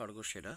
খরগোশেরা